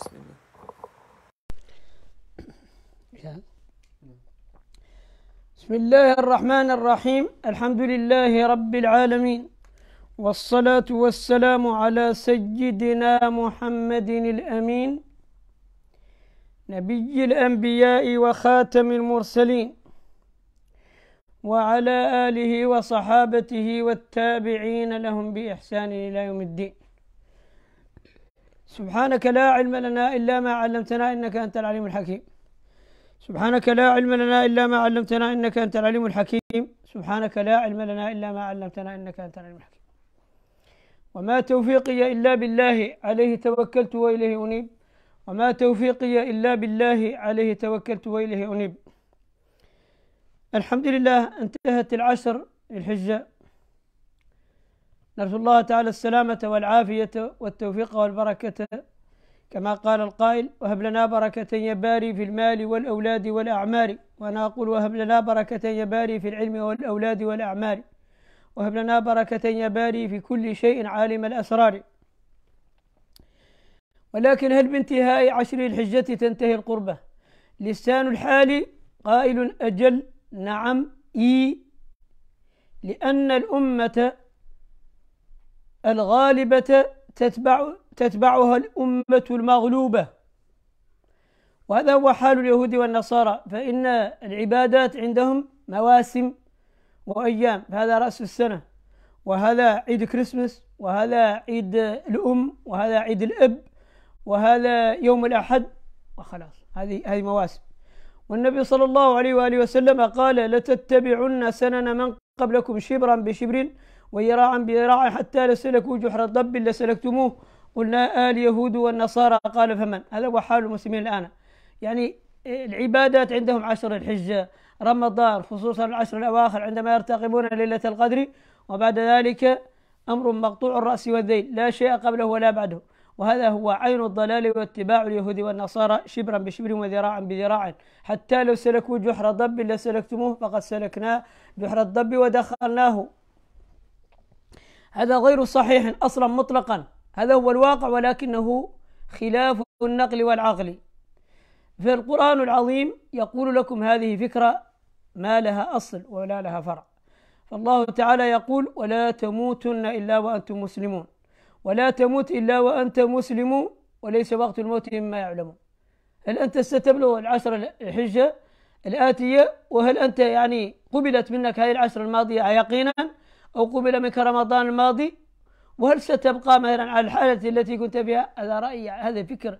بسم الله بسم الله الرحمن الرحيم الحمد لله رب العالمين والصلاة والسلام على سيدنا محمد الأمين نبي الأنبياء وخاتم المرسلين وعلى آله وصحابته والتابعين لهم بإحسان إلى يوم الدين سبحانك لا علم لنا إلا ما علمتنا إنك أنت العليم الحكيم سبحانك لا علم لنا إلا ما علمتنا إنك أنت العليم الحكيم سبحانك لا علم لنا إلا ما علمتنا إنك أنت العليم الحكيم وما توفيقي إلا بالله عليه توكلت وإليه أنيب وما توفيقي إلا بالله عليه توكلت وإليه أنيب الحمد لله انتهت العشر الحجة نرجو الله تعالى السلامة والعافية والتوفيق والبركة كما قال القائل وهب لنا بركة يباري في المال والأولاد والأعمار وأنا أقول وهب لنا بركة يباري في العلم والأولاد والأعمار وهب لنا بركة يباري في كل شيء عالم الأسرار ولكن هل بانتهاء عشر الحجة تنتهي القربة لسان الحال قائل أجل نعم إي لأن الأمة الغالبة تتبع تتبعها الأمة المغلوبة وهذا هو حال اليهود والنصارى فإن العبادات عندهم مواسم وأيام فهذا رأس السنة وهذا عيد كريسمس وهذا عيد الأم وهذا عيد الأب وهذا يوم الأحد وخلاص هذه هذه مواسم والنبي صلى الله عليه وآله وسلم قال لتتبعن سنن من قبلكم شبرا بشبر ويراعا بذراع حتى لسلكوا جحر الضب لسلكتموه قلنا آل يهود والنصارى قال فمن هذا هو حال المسلمين الآن يعني العبادات عندهم عشر الحجة رمضان خصوصا العشر الأواخر عندما يرتقبون ليلة القدر وبعد ذلك أمر مقطوع الرأس والذيل لا شيء قبله ولا بعده وهذا هو عين الضلال واتباع اليهود والنصارى شبرا بشبر وذراعا بذراع حتى لو سلكوا جحر ضب لسلكتموه فقد سلكنا جحر الضب ودخلناه هذا غير صحيح اصلا مطلقا هذا هو الواقع ولكنه خلاف النقل والعقل فالقرآن العظيم يقول لكم هذه فكرة ما لها أصل ولا لها فرع فالله تعالى يقول ولا تموتن إلا وأنتم مسلمون ولا تموت إلا وأنت مسلم وليس وقت الموت مما يعلمون هل أنت ستبلغ العشر الحجة الآتية وهل أنت يعني قبلت منك هذه العشر الماضية يقينا أو قبل منك رمضان الماضي وهل ستبقى مثلا على الحالة التي كنت بها هذا رأي هذا فكر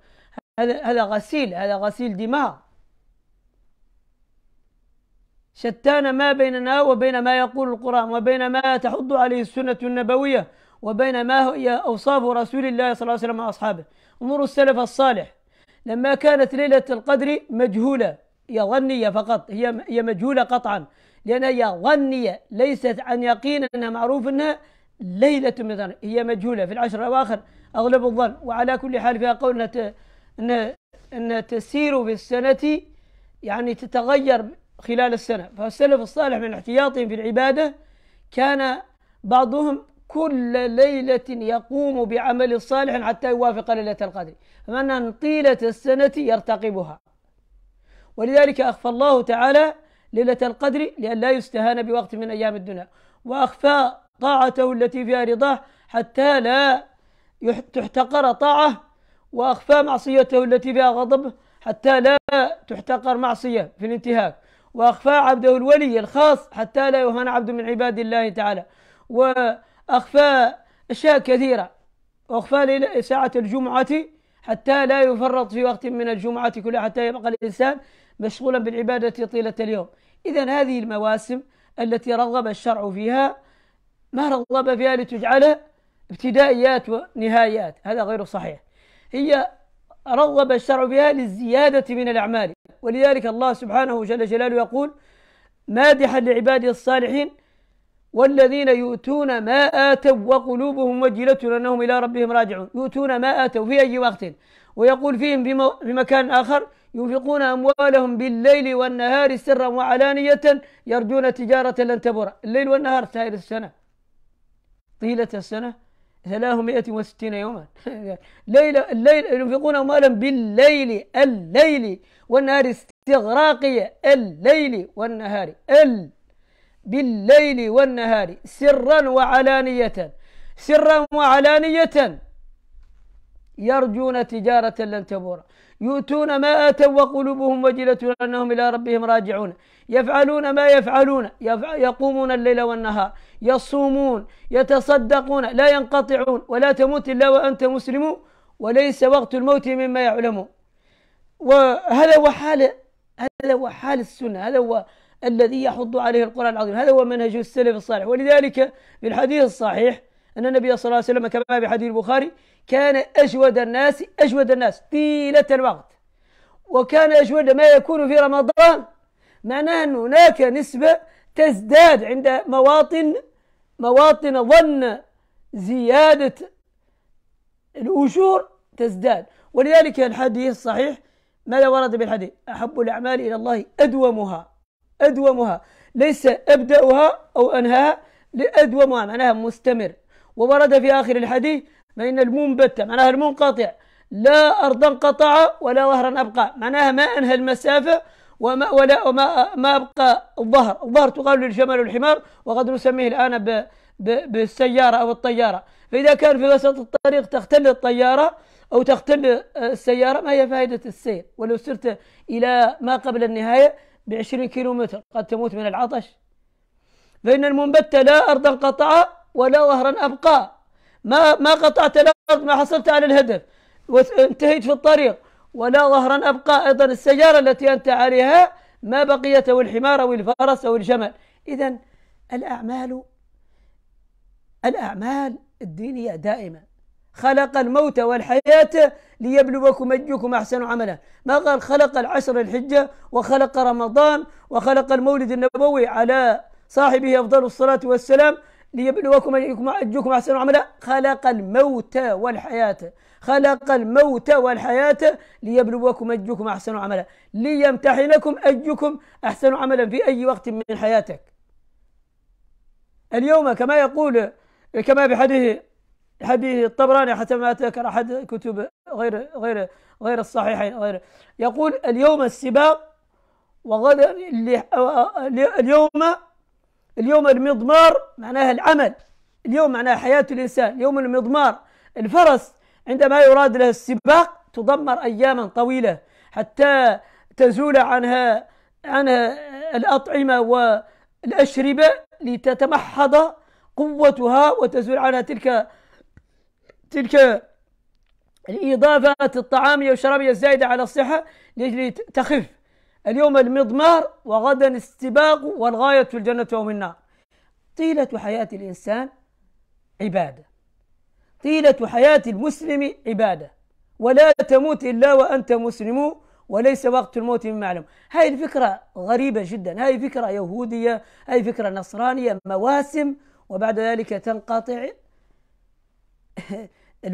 هذا هذا غسيل هذا غسيل دماء شتان ما بيننا وبين ما يقول القرآن وبين ما تحض عليه السنة النبوية وبين ما هي أوصاف رسول الله صلى الله عليه وسلم وأصحابه انظروا السلف الصالح لما كانت ليلة القدر مجهولة هي فقط هي هي مجهولة قطعا لأن هي ظنية ليست عن يقين أنها معروف أنها ليلة من هي مجهولة في العشر الأواخر أغلب الظن وعلى كل حال فيها قول أن أن تسير في السنة يعني تتغير خلال السنة فالسلف الصالح من احتياطهم في العبادة كان بعضهم كل ليلة يقوم بعمل صالح حتى يوافق ليلة القدر فمن طيلة السنة يرتقبها ولذلك أخفى الله تعالى ليلة القدر لأن لا يستهان بوقت من أيام الدنيا وأخفى طاعته التي فيها رضاه حتى لا تحتقر طاعة وأخفى معصيته التي فيها غضب حتى لا تحتقر معصية في الانتهاك وأخفى عبده الولي الخاص حتى لا يهان عبد من عباد الله تعالى وأخفى أشياء كثيرة وأخفى ساعة الجمعة حتى لا يفرط في وقت من الجمعة كلها حتى يبقى الإنسان مشغولا بالعبادة طيلة اليوم إذا هذه المواسم التي رغب الشرع فيها ما رغب فيها لتجعلها ابتدائيات ونهايات هذا غير صحيح هي رغب الشرع بها للزيادة من الأعمال ولذلك الله سبحانه جل جلاله يقول مادحا لعباده الصالحين والذين يؤتون ما آتوا وقلوبهم وجلة أنهم إلى ربهم راجعون يؤتون ما آتوا في أي وقت ويقول فيهم في مكان آخر ينفقون أموالهم بالليل والنهار سرا وعلانية يرجون تجارة لن تبور الليل والنهار سائر السنة طيلة السنة 360 يوما ليلة الليل ينفقون أموالهم بالليل الليل والنهار استغراقية الليل والنهار ال بالليل والنهار سرا وعلانية سرا وعلانية يرجون تجارة لن تبور يؤتون ما آتوا وقلوبهم وجلة أنهم إلى ربهم راجعون يفعلون ما يفعلون يقومون الليل والنهار يصومون يتصدقون لا ينقطعون ولا تموت إلا وأنت مسلم وليس وقت الموت مما يعلمون وهذا هو حال هذا هو حال السنة هذا هو الذي يحض عليه القرآن العظيم هذا هو منهج السلف الصالح ولذلك في الحديث الصحيح أن النبي صلى الله عليه وسلم كما في حديث البخاري كان أجود الناس أجود الناس طيلة الوقت وكان أجود ما يكون في رمضان معناه أن هناك نسبة تزداد عند مواطن مواطن ظن زيادة الأجور تزداد ولذلك الحديث صحيح ماذا ورد بالحديث أحب الأعمال إلى الله أدومها أدومها ليس أبدأها أو أنهاها لأدومها معناها مستمر وورد في آخر الحديث فإن المنبت معناها المنقطع لا أرضا قطع ولا وهرا أبقى معناها ما أنهى المسافة وما ولا وما ما أبقى الظهر الظهر تقال للجمل والحمار وقد نسميه الآن ب بالسيارة أو الطيارة فإذا كان في وسط الطريق تختل الطيارة أو تختل آه، السيارة ما هي فائدة السير ولو سرت إلى ما قبل النهاية بعشرين كيلو قد تموت من العطش فإن المنبت لا أرضا قطع ولا وهرا أبقى ما ما قطعت الأرض ما حصلت على الهدف وانتهيت في الطريق ولا ظهرا أبقى أيضا السيارة التي أنت عليها ما بقيت أو الحمار أو الفرس أو الجمل إذا الأعمال الأعمال الدينية دائما خلق الموت والحياة ليبلوكم أيكم أحسن عملا ما قال خلق العشر الحجة وخلق رمضان وخلق المولد النبوي على صاحبه أفضل الصلاة والسلام ليبلوكم أيكم أحسن عملا خلق الموت والحياة خلق الموت والحياة ليبلوكم أجكم أحسن عملا ليمتحنكم أجكم أحسن عملا في أي وقت من حياتك اليوم كما يقول كما بحديث حديث الطبراني حتى ما ذكر أحد كتب غير غير غير الصحيحين غير يقول اليوم السباق وغدا اليوم اليوم المضمار معناها العمل اليوم معناها حياة الإنسان يوم المضمار الفرس عندما يراد له السباق تضمر أياما طويلة حتى تزول عنها عنها الأطعمة والأشربة لتتمحض قوتها وتزول عنها تلك تلك الإضافات الطعامية والشرابية الزايدة على الصحة لأجل تخف اليوم المضمار وغدا السباق والغاية الجنة يوم النار طيلة حياة الإنسان عبادة طيلة حياة المسلم عبادة ولا تموت إلا وأنت مسلم وليس وقت الموت من معلوم هاي الفكرة غريبة جدا هاي فكرة يهودية هاي فكرة نصرانية مواسم وبعد ذلك تنقطع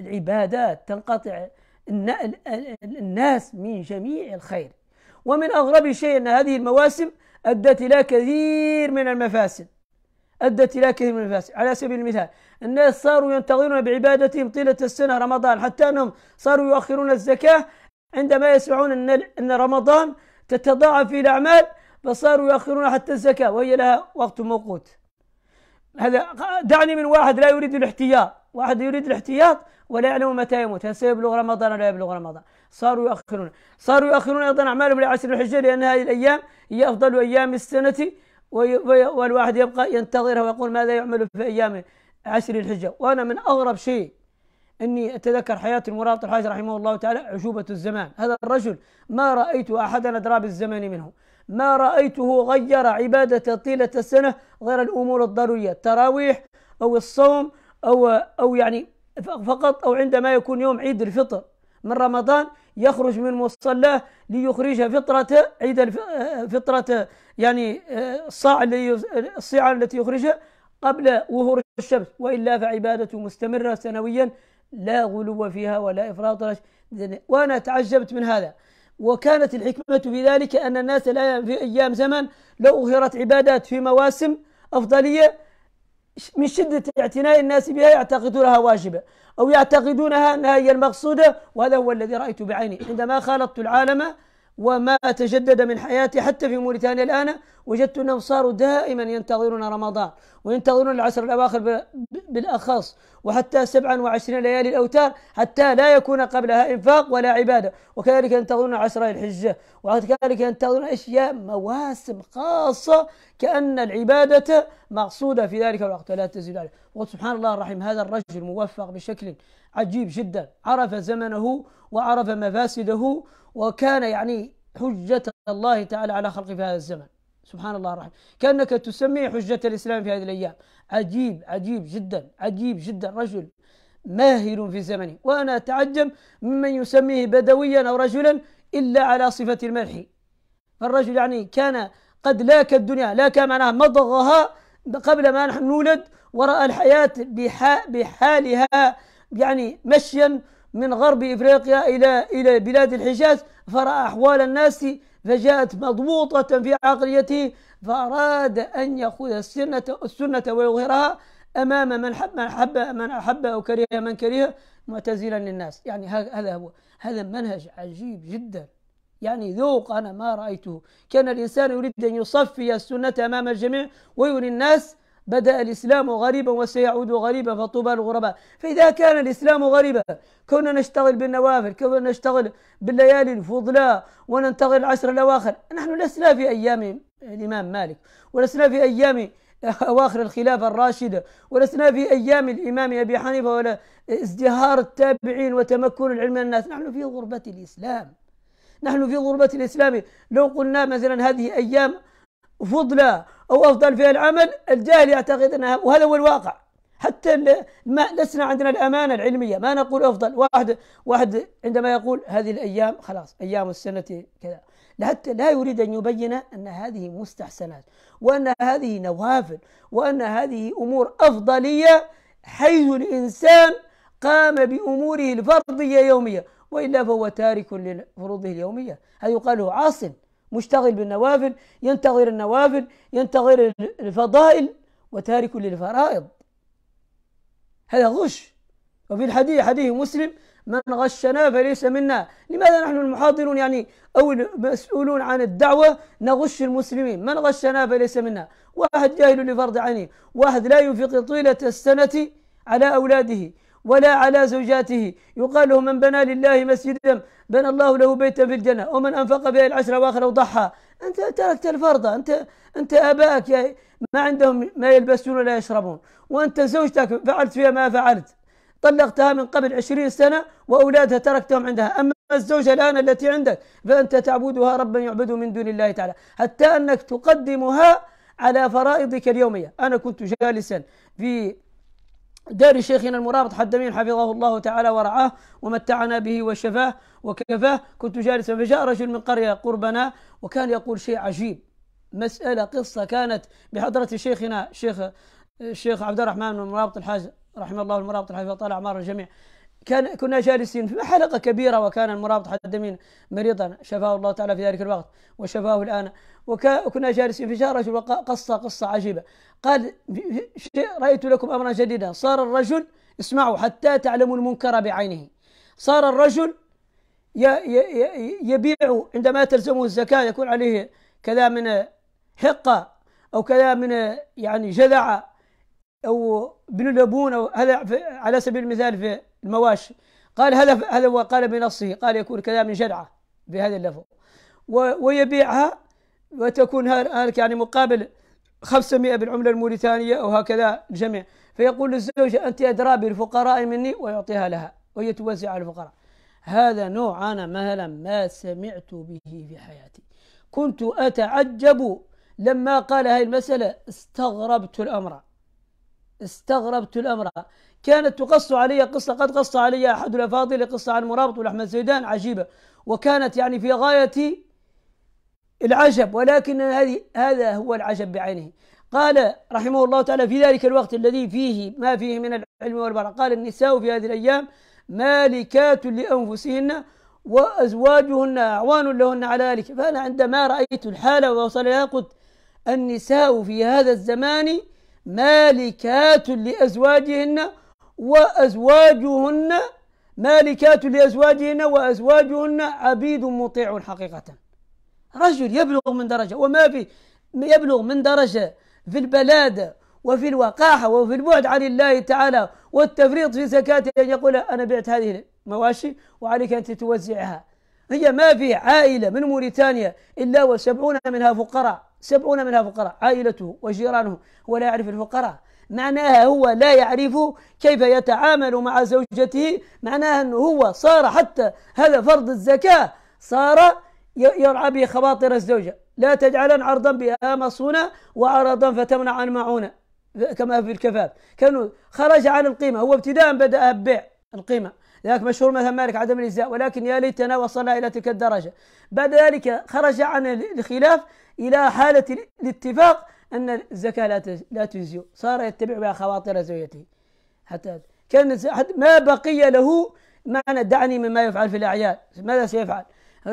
العبادات تنقطع الناس من جميع الخير ومن أغرب شيء أن هذه المواسم أدت إلى كثير من المفاسد أدت إلى كثير من المفاسد على سبيل المثال الناس صاروا ينتظرون بعبادتهم طيلة السنة رمضان حتى أنهم صاروا يؤخرون الزكاة عندما يسمعون أن أن رمضان تتضاعف في الأعمال فصاروا يؤخرون حتى الزكاة وهي لها وقت موقوت هذا دعني من واحد لا يريد الاحتياط واحد يريد الاحتياط ولا يعلم متى يموت هل سيبلغ رمضان ولا يبلغ رمضان صاروا يؤخرون صاروا يؤخرون أيضا أعمالهم لعشر الحجة لأن هذه الأيام هي أفضل أيام السنة والواحد يبقى ينتظرها ويقول ماذا يعمل في أيام عشر الحجة وأنا من أغرب شيء اني اتذكر حياه المرابط الحاج رحمه الله تعالى عجوبه الزمان، هذا الرجل ما رايت احدا ادرى بالزمان منه، ما رايته غير عباده طيله السنه غير الامور الضروريه، التراويح او الصوم او او يعني فقط أو عندما يكون يوم عيد الفطر من رمضان يخرج من مصلاه ليخرج فطرة عيد آه، فطرة يعني آه، الصاع الصيعة التي يخرجها قبل ظهور الشمس وإلا فعبادته مستمرة سنويا لا غلو فيها ولا إفراط وأنا تعجبت من هذا وكانت الحكمة في ذلك أن الناس لا في أيام زمن لو أظهرت عبادات في مواسم أفضلية من شدة اعتناء الناس بها يعتقدونها واجبة أو يعتقدونها أنها هي المقصودة وهذا هو الذي رأيت بعيني عندما خالطت العالم وما تجدد من حياتي حتى في موريتانيا الآن وجدت أنهم صاروا دائما ينتظرون رمضان وينتظرون العشر الأواخر بالأخص وحتى 27 ليالي الأوتار حتى لا يكون قبلها إنفاق ولا عبادة وكذلك ينتظرون عشر الحجة وكذلك ينتظرون أشياء مواسم خاصة كأن العبادة مقصودة في ذلك الوقت ولا تزيد عليه وسبحان الله الرحيم هذا الرجل موفق بشكل عجيب جدا عرف زمنه وعرف مفاسده وكان يعني حجة الله تعالى على خلقه في هذا الزمن سبحان الله الرحيم كأنك تسميه حجة الإسلام في هذه الأيام عجيب عجيب جدا عجيب جدا رجل ماهر في زمنه وأنا أتعجب ممن يسميه بدويا أو رجلا إلا على صفة الملح فالرجل يعني كان قد لاك الدنيا لاك معناها مضغها قبل ما نحن نولد ورأى الحياة بحالها يعني مشيا من غرب إفريقيا إلى إلى بلاد الحجاز فرأى أحوال الناس فجاءت مضبوطة في عقليته فأراد أن يأخذ السنة السنة ويظهرها أمام من حب من حب من أحب أو كره من كره معتزلا للناس يعني هذا هو هذا منهج عجيب جدا يعني ذوق أنا ما رأيته كان الإنسان يريد أن يصفي السنة أمام الجميع ويري الناس بدأ الإسلام غريبا وسيعود غريبا فطوبى الغرباء فإذا كان الإسلام غريبا كنا نشتغل بالنوافل كنا نشتغل بالليالي الفضلاء وننتظر العشر الأواخر نحن لسنا في أيام الإمام مالك ولسنا في أيام أواخر الخلافة الراشدة ولسنا في أيام الإمام أبي حنيفة ولا ازدهار التابعين وتمكن العلم من الناس نحن في غربة الإسلام نحن في غربة الإسلام لو قلنا مثلا هذه أيام فضلى أو أفضل فيها العمل الجاهل يعتقد أنها وهذا هو الواقع حتى ما لسنا عندنا الأمانة العلمية ما نقول أفضل واحد واحد عندما يقول هذه الأيام خلاص أيام السنة كذا حتى لا يريد أن يبين أن هذه مستحسنات وأن هذه نوافل وأن هذه أمور أفضلية حيث الإنسان قام بأموره الفرضية يومية وإلا فهو تارك لفروضه اليومية هذا يقال عاصم عاص مشتغل بالنوافل ينتظر النوافل ينتظر الفضائل وتارك للفرائض هذا غش وفي الحديث حديث مسلم من غشنا فليس منا لماذا نحن المحاضرون يعني أو المسؤولون عن الدعوة نغش المسلمين من غشنا فليس منا واحد جاهل لفرض عينه واحد لا ينفق طيلة السنة على أولاده ولا على زوجاته يقال له من بنى لله مسجدا بنى الله له بيتا في الجنة ومن أنفق به العشر وآخر وضحى أنت تركت الفرض أنت أنت آبائك ما عندهم ما يلبسون ولا يشربون وأنت زوجتك فعلت فيها ما فعلت طلقتها من قبل عشرين سنة وأولادها تركتهم عندها أما الزوجة الآن التي عندك فأنت تعبدها ربا يعبد من دون الله تعالى حتى أنك تقدمها على فرائضك اليومية أنا كنت جالسا في دار شيخنا المرابط حدمين حفظه الله تعالى ورعاه ومتعنا به وشفاه وكفاه كنت جالسا فجاء رجل من قرية قربنا وكان يقول شيء عجيب مسألة قصة كانت بحضرة شيخنا شيخ الشيخ عبد الرحمن بن المرابط الحاج رحمه الله المرابط الحاج وطال أعمار الجميع كان كنا جالسين في حلقة كبيرة وكان المرابط حدمين مريضا شفاه الله تعالى في ذلك الوقت وشفاه الآن وكنا جالسين فجاء رجل وقص قصة عجيبة قال رأيت لكم أمرا جديدا صار الرجل اسمعوا حتى تعلموا المنكر بعينه صار الرجل يبيع عندما تلزمه الزكاة يكون عليه كذا من حقة أو كذا من يعني جذعة أو بن لبون أو هذا على سبيل المثال في المواشي قال هذا هذا هو قال بنصه قال يكون كذا من جذعة بهذا اللفظ ويبيعها وتكون هلك يعني مقابل 500 بالعملة الموريتانية وهكذا الجميع فيقول للزوجة أنت أدرى بالفقراء مني ويعطيها لها وهي توزع على الفقراء هذا نوع أنا مثلا ما سمعت به في حياتي كنت أتعجب لما قال هذه المسألة استغربت الأمر استغربت الأمر كانت تقص علي قصة قد قص علي أحد الأفاضل قصة عن مرابط والأحمد زيدان عجيبة وكانت يعني في غاية العجب ولكن هذه هذا هو العجب بعينه قال رحمه الله تعالى في ذلك الوقت الذي فيه ما فيه من العلم والبرع قال النساء في هذه الأيام مالكات لأنفسهن وأزواجهن أعوان لهن على ذلك فأنا عندما رأيت الحالة ووصل لها قلت النساء في هذا الزمان مالكات لأزواجهن وأزواجهن مالكات لأزواجهن وأزواجهن عبيد مطيع حقيقة رجل يبلغ من درجة وما في يبلغ من درجة في البلادة وفي الوقاحة وفي البعد عن الله تعالى والتفريط في زكاته أن يقول أنا بعت هذه المواشي وعليك أن توزعها هي ما في عائلة من موريتانيا إلا وسبعون منها فقراء سبعون منها فقراء عائلته وجيرانه هو لا يعرف الفقراء معناها هو لا يعرف كيف يتعامل مع زوجته معناها أنه هو صار حتى هذا فرض الزكاة صار يرعى به خواطر الزوجة لا تجعلن عرضا بها صونة وعرضا فتمنع عن معونة كما في الكفاف كانوا خرج عن القيمة هو ابتداء بدأ ببيع القيمة ذلك مشهور مثلا مالك عدم الإجزاء ولكن يا ليتنا وصلنا إلى تلك الدرجة بعد ذلك خرج عن الخلاف إلى حالة الاتفاق أن الزكاة لا لا تجزي صار يتبع بها خواطر زوجته حتى كان ما بقي له معنى دعني مما يفعل في الأعياد ماذا سيفعل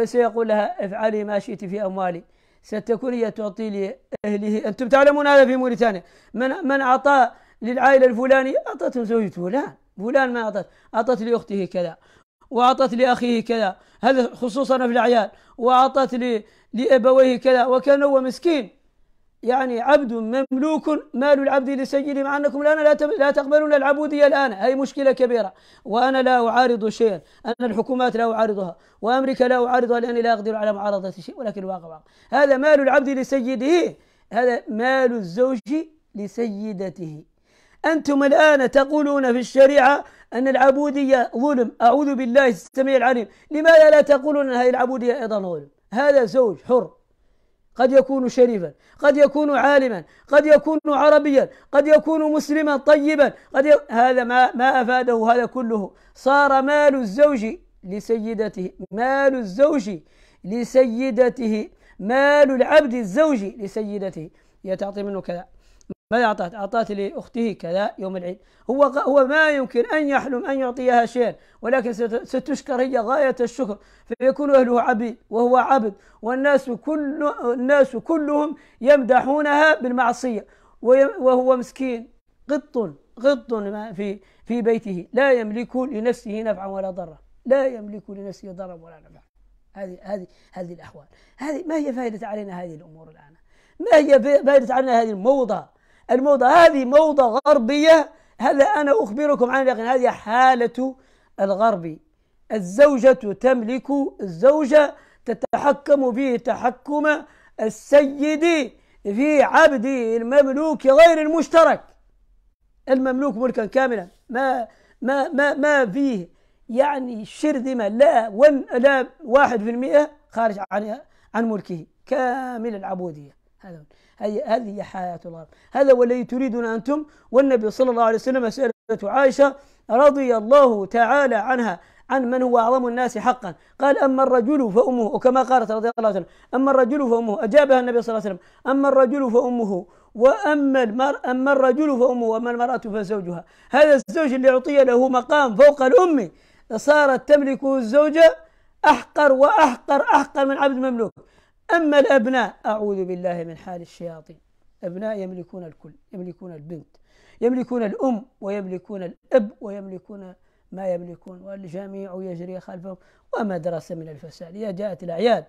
سيقول لها افعلي ما شئت في أموالي ستكون هي تعطي لأهله أنتم تعلمون هذا في موريتانيا من من أعطى للعائلة الفلاني أعطته زوجته فلان فلان ما أعطت أعطت لأخته كذا وأعطت لأخيه كذا هذا خصوصا في الأعياد وأعطت لأبويه كذا وكان هو مسكين يعني عبد مملوك مال العبد لسيده مع انكم الان لا لا تقبلون العبوديه الان هذه مشكله كبيره وانا لا اعارض شيئا انا الحكومات لا اعارضها وامريكا لا اعارضها لاني لا اقدر على معارضه شيء ولكن الواقع واقع هذا مال العبد لسيده هذا مال الزوج لسيدته انتم الان تقولون في الشريعه أن العبودية ظلم أعوذ بالله السميع العليم لماذا لا تقولون أن هذه العبودية أيضا ظلم هذا زوج حر قد يكون شريفا قد يكون عالما قد يكون عربيا قد يكون مسلما طيبا قد ي... هذا ما ما افاده هذا كله صار مال الزوج لسيدته مال الزوج لسيدته مال العبد الزوج لسيدته هي تعطي منه كذا ماذا أعطت؟ أعطت لأخته كذا يوم العيد هو هو ما يمكن أن يحلم أن يعطيها شيئا ولكن ستشكر هي غاية الشكر فيكون أهله عبيد وهو عبد والناس كل الناس كلهم يمدحونها بالمعصية وهو مسكين قط قط في في بيته لا يملك لنفسه نفعا ولا ضرا لا يملك لنفسه ضرا ولا نفعا هذه هذه هذه الأحوال هذه ما هي فائدة علينا هذه الأمور الآن ما هي فائدة علينا هذه الموضة الموضة هذه موضة غربية هذا أنا أخبركم عنه لكن هذه حالة الغرب الزوجة تملك الزوجة تتحكم به تحكم السيد في عبد المملوك غير المشترك المملوك ملكا كاملا ما ما ما ما فيه يعني شرذمة لا ون لا واحد في المئة خارج عن عن ملكه كامل العبودية هذا هذه حياة الغرب هذا الذي تريدون أنتم والنبي صلى الله عليه وسلم سألة عائشة رضي الله تعالى عنها عن من هو أعظم الناس حقا قال أما الرجل فأمه وكما قالت رضي الله عنها أما الرجل فأمه أجابها النبي صلى الله عليه وسلم أما الرجل فأمه وأما المر أما الرجل فأمه وأما المرأة فزوجها هذا الزوج اللي أعطي له مقام فوق الأم صارت تملك الزوجة أحقر وأحقر أحقر من عبد مملوك أما الأبناء أعوذ بالله من حال الشياطين أبناء يملكون الكل يملكون البنت يملكون الأم ويملكون الأب ويملكون ما يملكون والجميع يجري خلفهم وما درس من الفساد يا جاءت الأعياد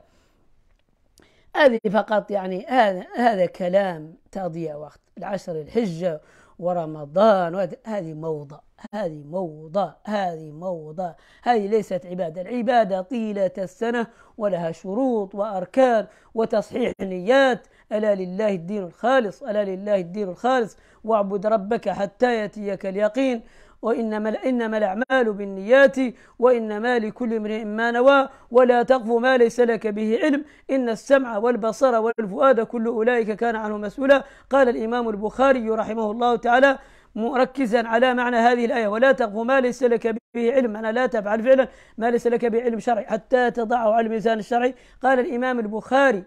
هذه فقط يعني هذا هذا كلام تضييع وقت العشر الحجة ورمضان هذه موضة هذه موضة هذه موضة هذه ليست عبادة العبادة طيلة السنة ولها شروط وأركان وتصحيح نيات ألا لله الدين الخالص ألا لله الدين الخالص واعبد ربك حتى يأتيك اليقين وإنما إنما الأعمال بالنيات وإنما لكل امرئ ما نوى ولا تقف ما ليس لك به علم إن السمع والبصر والفؤاد كل أولئك كان عنه مسؤولا قال الإمام البخاري رحمه الله تعالى مركزا على معنى هذه الآية ولا تقف ما ليس لك به علم أنا لا تفعل فعلا ما ليس لك به علم شرعي حتى تضعه على الميزان الشرعي قال الإمام البخاري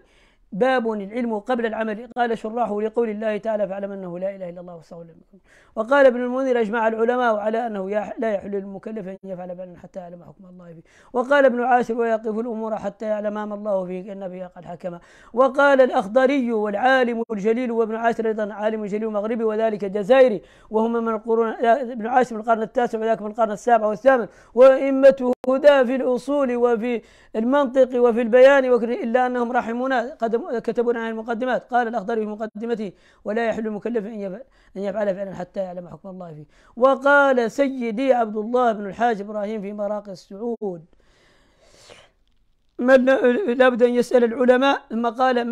باب العلم قبل العمل قال شراحه لقول الله تعالى فاعلم انه لا اله الا الله وصلى الله وسلم وقال ابن المنذر أجمع العلماء على أنه لا يحل للمكلف أن يفعل فعلا حتى يعلم حكم الله فيه وقال ابن عاشر ويقف الأمور حتى يعلم ما الله فيه كأن فيها قد حكم وقال الأخضري والعالم الجليل وابن عاشر أيضا عالم جليل مغربي وذلك جزائري وهما من القرون ابن عاشر من القرن التاسع وذاك من القرن السابع والثامن وأئمته هدى في الأصول وفي المنطق وفي البيان إلا أنهم رحمونا قد كتبون عن المقدمات قال الأخضري في مقدمته ولا يحل المكلف أن يفعل فعلا حتى يعلم حكم الله فيه وقال سيدي عبد الله بن الحاج إبراهيم في مراقي السعود من لابد أن يسأل العلماء ثم قال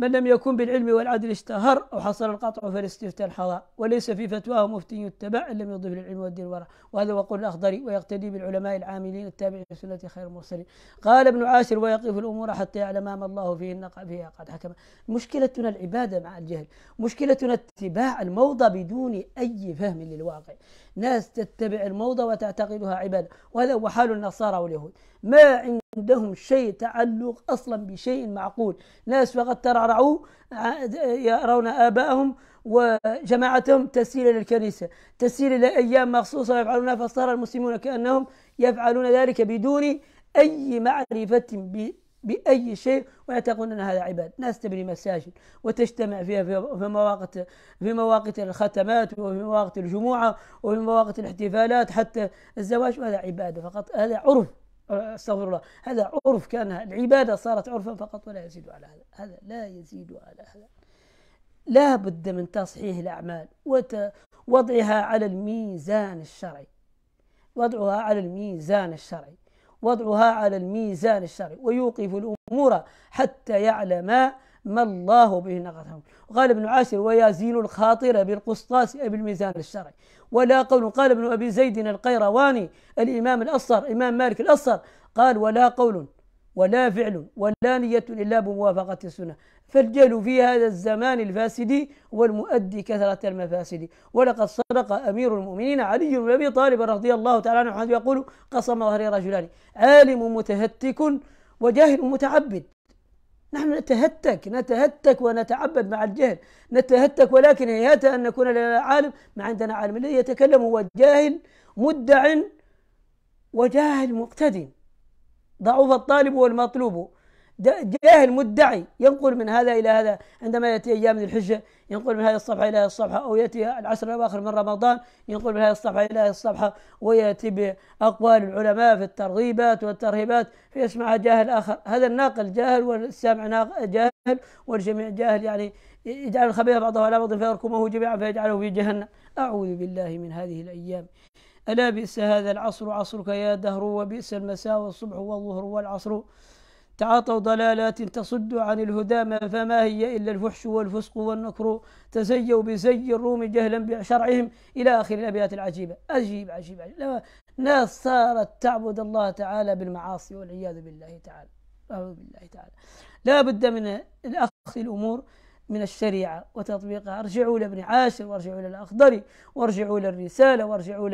من لم يكن بالعلم والعدل اشتهر أو حصل القطع فالاستفتاء الحظى وليس في فتواه مفتي يتبع إن لم يضف للعلم والدين ورع وهذا قول الأخضري ويقتدي بالعلماء العاملين التابعين لسنة خير المرسلين قال ابن عاشر ويقف الأمور حتى يعلم ما الله فيه ان فيها قد حكم مشكلتنا العبادة مع الجهل مشكلتنا اتباع الموضة بدون أي فهم للواقع ناس تتبع الموضة وتعتقدها عبادة وهذا هو حال النصارى واليهود ما عندهم شيء تعلق أصلا بشيء معقول ناس فقد ترعرعوا يرون آبائهم وجماعتهم تسير إلى الكنيسة تسير إلى أيام مخصوصة يفعلونها فصار المسلمون كأنهم يفعلون ذلك بدون أي معرفة بأي شيء ويعتقدون أن هذا عباد ناس تبني مساجد وتجتمع فيها في مواقع في مواقع الختمات وفي مواقع الجمعه وفي مواقع الاحتفالات حتى الزواج وهذا عبادة فقط هذا عرف استغفر الله هذا عرف كان العبادة صارت عرفا فقط ولا يزيد على هذا هذا لا يزيد على هذا لا بد من تصحيح الأعمال ووضعها على الميزان الشرعي وضعها على الميزان الشرعي وضعها على الميزان الشرعي ويوقف الأمور حتى يعلم ما الله به نقصهم قال ابن عاشر ويزين الخاطر بالقسطاس أي بالميزان الشرعي ولا قول قال ابن أبي زيد القيرواني الإمام الأصر إمام مالك الأصر قال ولا قول ولا فعل ولا نية إلا بموافقة السنة فالجهل في هذا الزمان الفاسد والمؤدي كثرة المفاسد ولقد صدق أمير المؤمنين علي بن أبي طالب رضي الله تعالى عنه يقول قسم ظهري رجلان عالم متهتك وجاهل متعبد نحن نتهتك نتهتك ونتعبد مع الجهل نتهتك ولكن هيهات أن نكون لنا عالم ما عندنا عالم الذي يتكلم هو جاهل مدع وجاهل مقتدي ضعف الطالب والمطلوب جاهل مدعي ينقل من هذا إلى هذا عندما يأتي أيام ذي الحجة ينقل من هذه الصفحة إلى هذه الصفحة أو يأتي العشر الأواخر من رمضان ينقل من هذه الصفحة إلى هذه الصفحة ويأتي بأقوال العلماء في الترغيبات والترهيبات فيسمعها جاهل آخر هذا الناقل جاهل والسامع جاهل والجميع جاهل يعني يجعل الخبيث بعضه على بعض فيركمه جميعا فيجعله في جهنم أعوذ بالله من هذه الأيام ألا بئس هذا العصر عصرك يا دهر وبئس المساء والصبح والظهر والعصر تعاطوا ضلالات تصد عن الهدى فما هي إلا الفحش والفسق والنكر تزيوا بزي الروم جهلا بشرعهم إلى آخر الأبيات العجيبة عجيب عجيب, عجيب. ناس صارت تعبد الله تعالى بالمعاصي والعياذ بالله تعالى أعوذ بالله تعالى لا بد من الأخذ الأمور من الشريعة وتطبيقها ارجعوا لابن عاشر وارجعوا للأخضري وارجعوا للرسالة وارجعوا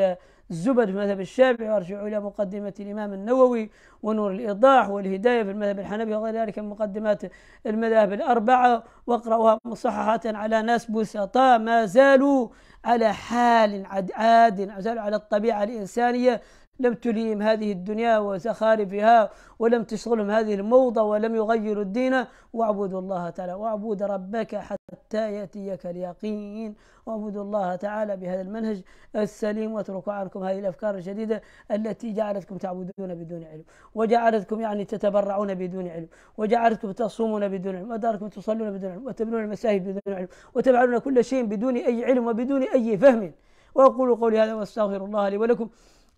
الزبد في المذهب الشافعي وارجعوا إلى مقدمة الإمام النووي ونور الإيضاح والهداية في المذهب الحنفي وغير ذلك من مقدمات المذاهب الأربعة واقرأوها مصححة على ناس بسطاء ما زالوا على حال عاد ما زالوا على الطبيعة الإنسانية لم تليهم هذه الدنيا وزخارفها ولم تشغلهم هذه الموضة ولم يغيروا الدين واعبدوا الله تعالى واعبد ربك حتى يأتيك اليقين واعبدوا الله تعالى بهذا المنهج السليم واتركوا عنكم هذه الأفكار الشديدة التي جعلتكم تعبدون بدون علم وجعلتكم يعني تتبرعون بدون علم وجعلتكم تصومون بدون علم وجعلتكم تصلون بدون علم وتبنون المساجد بدون علم وتفعلون كل شيء بدون أي علم وبدون أي فهم وأقول قولي هذا وأستغفر الله لي ولكم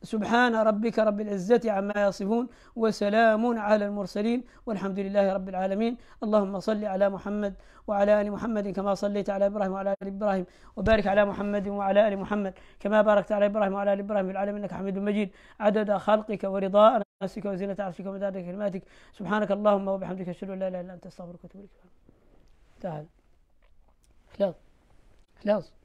سبحان ربك رب العزة عما يصفون وسلام على المرسلين والحمد لله رب العالمين اللهم صل على محمد وعلى آل محمد كما صليت على إبراهيم وعلى آل إبراهيم وبارك على محمد وعلى آل محمد كما باركت على إبراهيم وعلى آل إبراهيم في العالمين إنك حميد مجيد عدد خلقك ورضاء نفسك وزينة عرشك ومداد كلماتك سبحانك اللهم وبحمدك أشهد أن لا إله إلا أنت أستغفرك وأتوب إليك تعال خلاص خلاص